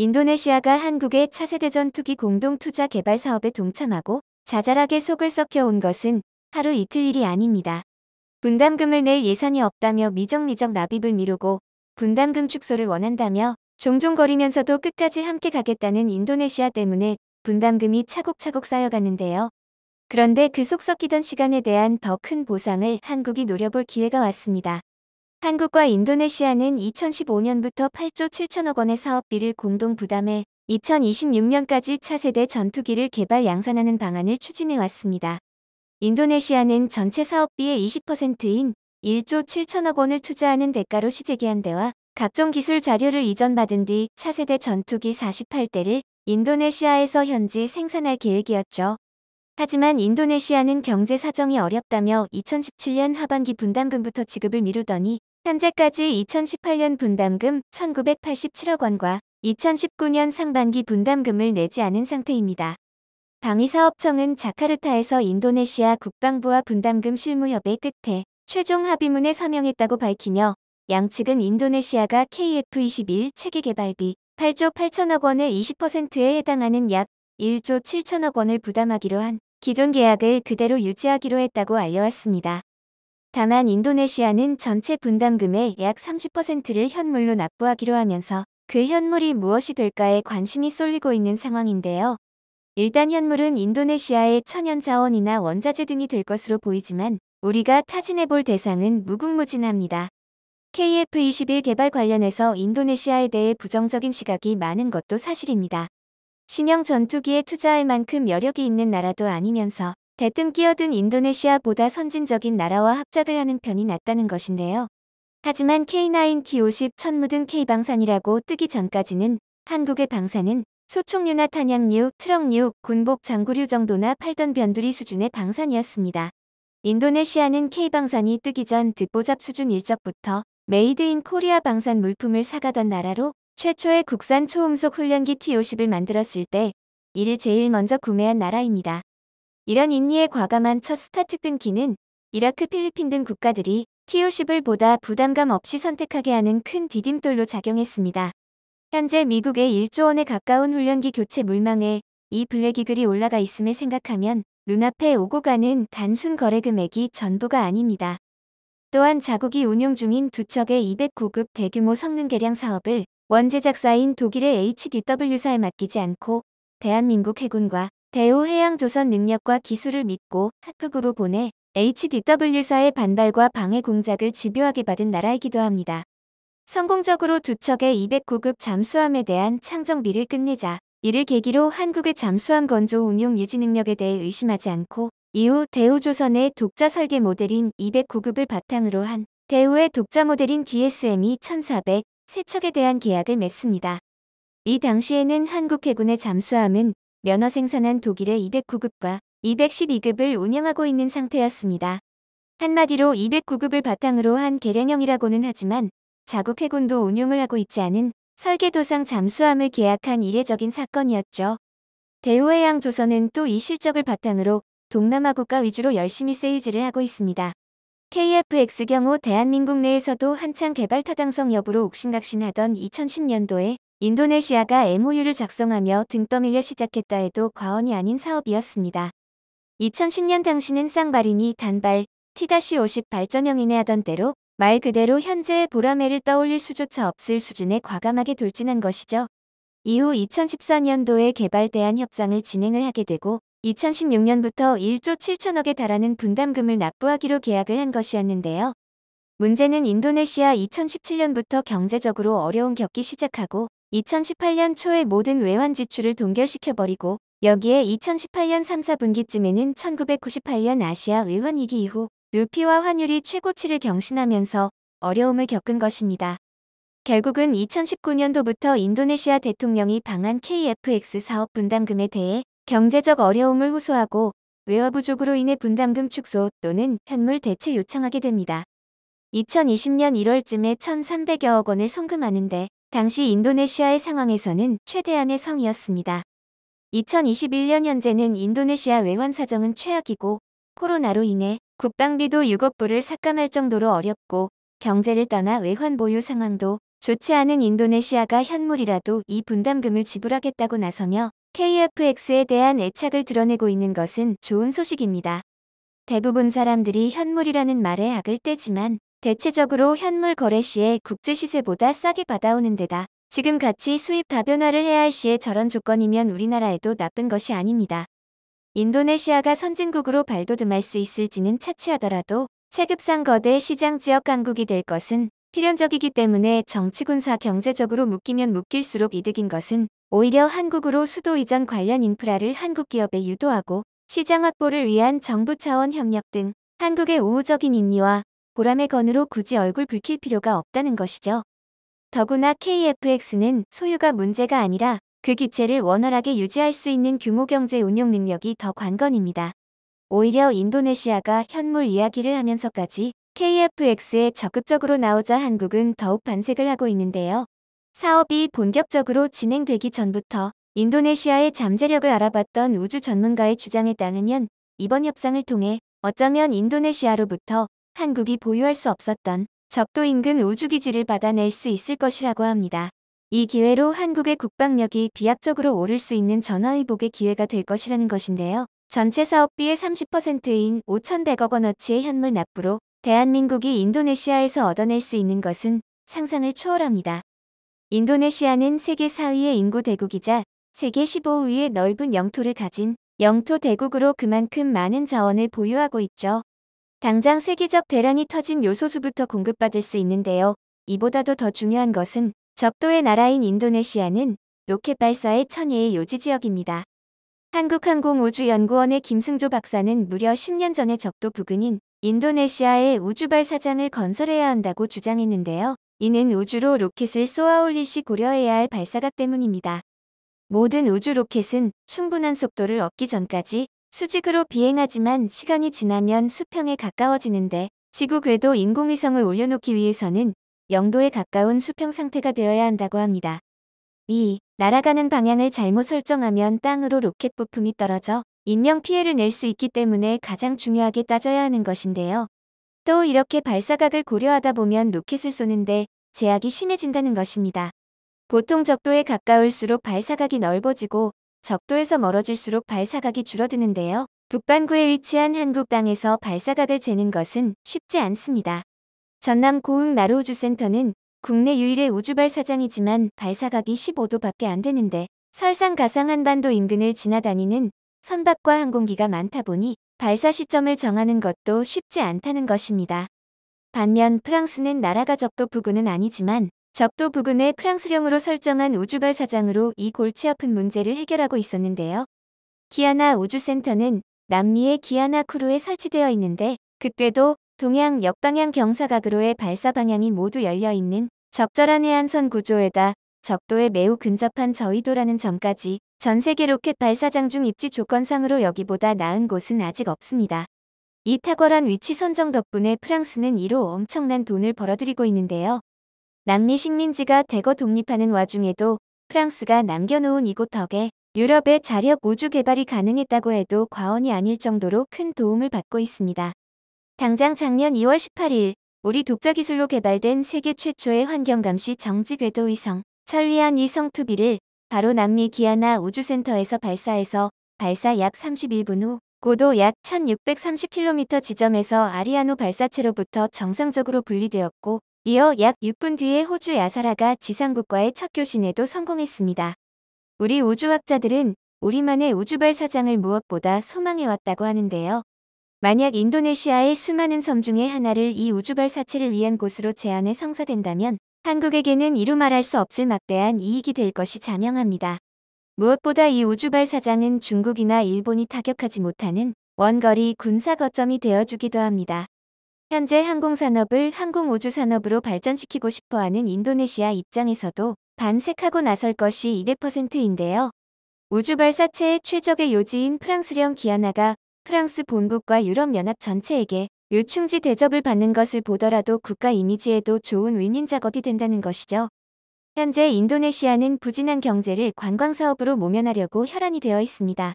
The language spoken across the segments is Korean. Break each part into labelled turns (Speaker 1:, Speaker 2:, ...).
Speaker 1: 인도네시아가 한국의 차세대전 투기 공동 투자 개발 사업에 동참하고 자잘하게 속을 썩혀온 것은 하루 이틀 일이 아닙니다. 분담금을 낼 예산이 없다며 미적미적 납입을 미루고 분담금 축소를 원한다며 종종 거리면서도 끝까지 함께 가겠다는 인도네시아 때문에 분담금이 차곡차곡 쌓여갔는데요. 그런데 그 속썩이던 시간에 대한 더 큰 보상을 한국이 노려볼 기회가 왔습니다. 한국과 인도네시아는 2015년부터 8조 7천억 원의 사업비를 공동 부담해 2026년까지 차세대 전투기를 개발 양산하는 방안을 추진해 왔습니다. 인도네시아는 전체 사업비의 20%인 1조 7천억 원을 투자하는 대가로 시재기한 데와 각종 기술 자료를 이전받은 뒤 차세대 전투기 48대를 인도네시아에서 현지 생산할 계획이었죠. 하지만 인도네시아는 경제 사정이 어렵다며 2017년 하반기 분담금부터 지급을 미루더니 현재까지 2018년 분담금 1987억 원과 2019년 상반기 분담금을 내지 않은 상태입니다. 방위사업청은 자카르타에서 인도네시아 국방부와 분담금 실무협의 끝에 최종 합의문에 서명했다고 밝히며 양측은 인도네시아가 KF-21 체계 개발비 8조 8천억 원의 20%에 해당하는 약 1조 7천억 원을 부담하기로 한 기존 계약을 그대로 유지하기로 했다고 알려왔습니다. 다만 인도네시아는 전체 분담금의 약 30%를 현물로 납부하기로 하면서 그 현물이 무엇이 될까에 관심이 쏠리고 있는 상황인데요. 일단 현물은 인도네시아의 천연자원이나 원자재 등이 될 것으로 보이지만 우리가 타진해볼 대상은 무궁무진합니다. KF-21 개발 관련해서 인도네시아에 대해 부정적인 시각이 많은 것도 사실입니다. 신형 전투기에 투자할 만큼 여력이 있는 나라도 아니면서 대뜸 끼어든 인도네시아보다 선진적인 나라와 합작을 하는 편이 낫다는 것인데요. 하지만 K9 K50 천무등 K방산이라고 뜨기 전까지는 한국의 방산은 소총류나 탄약류, 트럭류, 군복 장구류 정도나 팔던 변두리 수준의 방산이었습니다. 인도네시아는 K방산이 뜨기 전 듣보잡 수준 일적부터 메이드 인 코리아 방산 물품을 사가던 나라로 최초의 국산 초음속 훈련기 T50을 만들었을 때 이를 제일 먼저 구매한 나라입니다. 이런 인니의 과감한 첫 스타트 끊기는 이라크 필리핀 등 국가들이 TO10을 보다 부담감 없이 선택하게 하는 큰 디딤돌로 작용했습니다. 현재 미국의 1조 원에 가까운 훈련기 교체 물망에 이 블랙이글이 올라가 있음을 생각하면 눈앞에 오고 가는 단순 거래 금액이 전부가 아닙니다. 또한 자국이 운용 중인 두 척의 209급 대규모 성능 개량 사업을 원제작사인 독일의 HDW사에 맡기지 않고 대한민국 해군과 대우해양조선 능력과 기술을 믿고 합국으로 보내 HDW사의 반발과 방해 공작을 집요하게 받은 나라이기도 합니다. 성공적으로 두 척의 209급 잠수함에 대한 창정비를 끝내자 이를 계기로 한국의 잠수함 건조 운용 유지 능력에 대해 의심하지 않고 이후 대우조선의 독자 설계 모델인 209급을 바탕으로 한 대우의 독자 모델인 DSM이 1400, e 세척에 대한 계약을 맺습니다. 이 당시에는 한국 해군의 잠수함은 면허 생산한 독일의 209급과 212급을 운영하고 있는 상태였습니다. 한마디로 209급을 바탕으로 한계량형이라고는 하지만 자국 해군도 운용을 하고 있지 않은 설계도상 잠수함을 계약한 이례적인 사건이었죠. 대우해양 조선은 또 이 실적을 바탕으로 동남아 국가 위주로 열심히 세일즈를 하고 있습니다. KFX 경우 대한민국 내에서도 한창 개발 타당성 여부로 옥신각신하던 2010년도에 인도네시아가 MOU를 작성하며 등떠밀려 시작했다 해도 과언이 아닌 사업이었습니다. 2010년 당시는 쌍발린이 단발 티다시 5 0 발전형이네 하던 대로 말 그대로 현재의 보라매를 떠올릴 수조차 없을 수준에 과감하게 돌진한 것이죠. 이후 2014년도에 개발 대한 협상을 진행을 하게 되고 2016년부터 1조 7천억에 달하는 분담금을 납부하기로 계약을 한 것이었는데요. 문제는 인도네시아 2017년부터 경제적으로 어려운 겪기 시작하고 2018년 초에 모든 외환 지출을 동결시켜버리고 여기에 2018년 3, 4분기쯤에는 1998년 아시아 의원위기 이후 루피와 환율이 최고치를 경신하면서 어려움을 겪은 것입니다. 결국은 2019년도부터 인도네시아 대통령이 방한 KFX 사업 분담금에 대해 경제적 어려움을 호소하고 외화 부족으로 인해 분담금 축소 또는 현물 대체 요청하게 됩니다. 2020년 1월쯤에 1,300여억 원을 송금하는데 당시 인도네시아의 상황에서는 최대한의 성이었습니다. 2021년 현재는 인도네시아 외환 사정은 최악이고 코로나로 인해 국방비도 6억 불을 삭감할 정도로 어렵고 경제를 떠나 외환 보유 상황도 좋지 않은 인도네시아가 현물이라도 이 분담금을 지불하겠다고 나서며 KFX에 대한 애착을 드러내고 있는 것은 좋은 소식입니다. 대부분 사람들이 현물이라는 말에 악을 떼지만 대체적으로 현물 거래 시에 국제 시세보다 싸게 받아오는 데다 지금 같이 수입 다변화를 해야 할 시에 저런 조건이면 우리나라에도 나쁜 것이 아닙니다. 인도네시아가 선진국으로 발돋움할 수 있을지는 차치하더라도 체급상 거대 시장 지역 강국이 될 것은 필연적이기 때문에 정치군사 경제적으로 묶이면 묶일수록 이득인 것은 오히려 한국으로 수도 이전 관련 인프라를 한국 기업에 유도하고 시장 확보를 위한 정부 차원 협력 등 한국의 우호적인 인리와 보람의 건으로 굳이 얼굴 붉힐 필요가 없다는 것이죠. 더구나 KFX는 소유가 문제가 아니라 그 기체를 원활하게 유지할 수 있는 규모 경제 운용 능력이 더 관건입니다. 오히려 인도네시아가 현물 이야기를 하면서까지 KFX에 적극적으로 나오자 한국은 더욱 반색을 하고 있는데요. 사업이 본격적으로 진행되기 전부터 인도네시아의 잠재력을 알아봤던 우주 전문가의 주장에 따르면 이번 협상을 통해 어쩌면 인도네시아로부터 한국이 보유할 수 없었던 적도 인근 우주기지를 받아낼 수 있을 것이라고 합니다. 이 기회로 한국의 국방력이 비약적으로 오를 수 있는 전화위복의 기회가 될 것이라는 것인데요. 전체 사업비의 30%인 5,100억 원어치의 현물 납부로 대한민국이 인도네시아에서 얻어낼 수 있는 것은 상상을 초월합니다. 인도네시아는 세계 4위의 인구 대국이자 세계 15위의 넓은 영토를 가진 영토 대국으로 그만큼 많은 자원을 보유하고 있죠. 당장 세계적 대란이 터진 요소수부터 공급받을 수 있는데요. 이보다도 더 중요한 것은 적도의 나라인 인도네시아는 로켓 발사의 천예의 요지 지역입니다. 한국항공우주연구원의 김승조 박사는 무려 10년 전에 적도 부근인 인도네시아에 우주발사장을 건설해야 한다고 주장했는데요. 이는 우주로 로켓을 쏘아 올릴 시 고려해야 할 발사각 때문입니다. 모든 우주 로켓은 충분한 속도를 얻기 전까지 수직으로 비행하지만 시간이 지나면 수평에 가까워지는데 지구 궤도 인공위성을 올려놓기 위해서는 영도에 가까운 수평 상태가 되어야 한다고 합니다. 2. 날아가는 방향을 잘못 설정하면 땅으로 로켓 부품이 떨어져 인명 피해를 낼 수 있기 때문에 가장 중요하게 따져야 하는 것인데요. 또 이렇게 발사각을 고려하다 보면 로켓을 쏘는데 제약이 심해진다는 것입니다. 보통 적도에 가까울수록 발사각이 넓어지고 적도에서 멀어질수록 발사각이 줄어드는데요. 북반구에 위치한 한국 땅에서 발사각을 재는 것은 쉽지 않습니다. 전남 고흥 나로우주센터는 국내 유일의 우주발사장이지만 발사각이 15도밖에 안 되는데 설상가상 한반도 인근을 지나다니는 선박과 항공기가 많다 보니 발사 시점을 정하는 것도 쉽지 않다는 것입니다. 반면 프랑스는 나라가 적도 부근은 아니지만 적도 부근의 프랑스령으로 설정한 우주발 사장으로 이 골치 아픈 문제를 해결하고 있었는데요. 기아나 우주센터는 남미의 기아나 크루에 설치되어 있는데 그때도 동양 역방향 경사각으로의 발사 방향이 모두 열려 있는 적절한 해안선 구조에다 적도에 매우 근접한 저위도라는 점까지 전 세계 로켓 발사장 중 입지 조건상으로 여기보다 나은 곳은 아직 없습니다. 이 탁월한 위치 선정 덕분에 프랑스는 이로 엄청난 돈을 벌어들이고 있는데요. 남미 식민지가 대거 독립하는 와중에도 프랑스가 남겨놓은 이곳 덕에 유럽의 자력 우주 개발이 가능했다고 해도 과언이 아닐 정도로 큰 도움을 받고 있습니다. 당장 작년 2월 18일 우리 독자 기술로 개발된 세계 최초의 환경감시 정지 궤도 위성 천리안 위성 투비를 바로 남미 기아나 우주센터에서 발사해서 발사 약 31분 후 고도 약 1630km 지점에서 아리아노 발사체로부터 정상적으로 분리되었고 이어 약 6분 뒤에 호주 야사라가 지상국과의 첫 교신에도 성공했습니다. 우리 우주학자들은 우리만의 우주발 사장을 무엇보다 소망해왔다고 하는데요. 만약 인도네시아의 수많은 섬 중에 하나를 이 우주발 사체를 위한 곳으로 제안해 성사된다면 한국에게는 이루 말할 수 없을 막대한 이익이 될 것이 자명합니다. 무엇보다 이 우주발 사장은 중국이나 일본이 타격하지 못하는 원거리 군사 거점이 되어주기도 합니다. 현재 항공산업을 항공우주산업으로 발전시키고 싶어하는 인도네시아 입장에서도 반색하고 나설 것이 200%인데요. 우주발사체의 최적의 요지인 프랑스령 기아나가 프랑스 본국과 유럽연합 전체에게 유충지 대접을 받는 것을 보더라도 국가 이미지에도 좋은 윈인 작업이 된다는 것이죠. 현재 인도네시아는 부진한 경제를 관광사업으로 모면하려고 혈안이 되어 있습니다.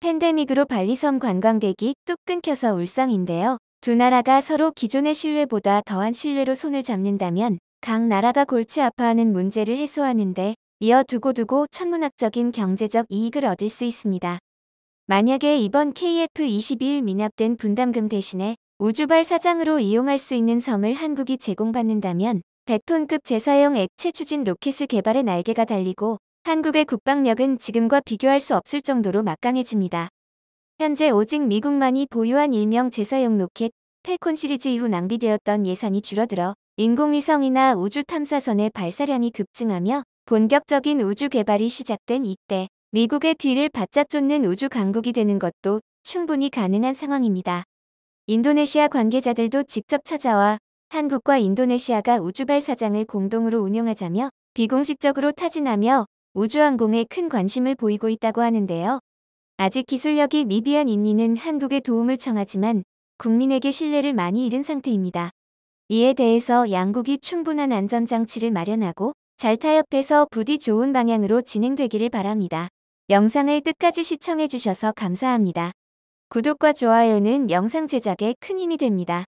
Speaker 1: 팬데믹으로 발리섬 관광객이 뚝 끊겨서 울상인데요. 두 나라가 서로 기존의 신뢰보다 더한 신뢰로 손을 잡는다면 각 나라가 골치 아파하는 문제를 해소하는데 이어 두고두고 천문학적인 경제적 이익을 얻을 수 있습니다. 만약에 이번 KF-21 미납된 분담금 대신에 우주발사장으로 이용할 수 있는 섬을 한국이 제공받는다면 100톤급 재사용 액체 추진 로켓을 개발해 날개가 달리고 한국의 국방력은 지금과 비교할 수 없을 정도로 막강해집니다. 현재 오직 미국만이 보유한 일명 제사용 로켓 펠콘 시리즈 이후 낭비되었던 예산이 줄어들어 인공위성이나 우주 탐사선의 발사량이 급증하며 본격적인 우주 개발이 시작된 이때 미국의 뒤를 바짝 쫓는 우주 강국이 되는 것도 충분히 가능한 상황입니다. 인도네시아 관계자들도 직접 찾아와 한국과 인도네시아가 우주발사장을 공동으로 운영하자며 비공식적으로 타진하며 우주항공에 큰 관심을 보이고 있다고 하는데요. 아직 기술력이 미비한 인니는 한국의 도움을 청하지만 국민에게 신뢰를 많이 잃은 상태입니다. 이에 대해서 양국이 충분한 안전장치를 마련하고 잘 타협해서 부디 좋은 방향으로 진행되기를 바랍니다. 영상을 끝까지 시청해주셔서 감사합니다. 구독과 좋아요는 영상 제작에 큰 힘이 됩니다.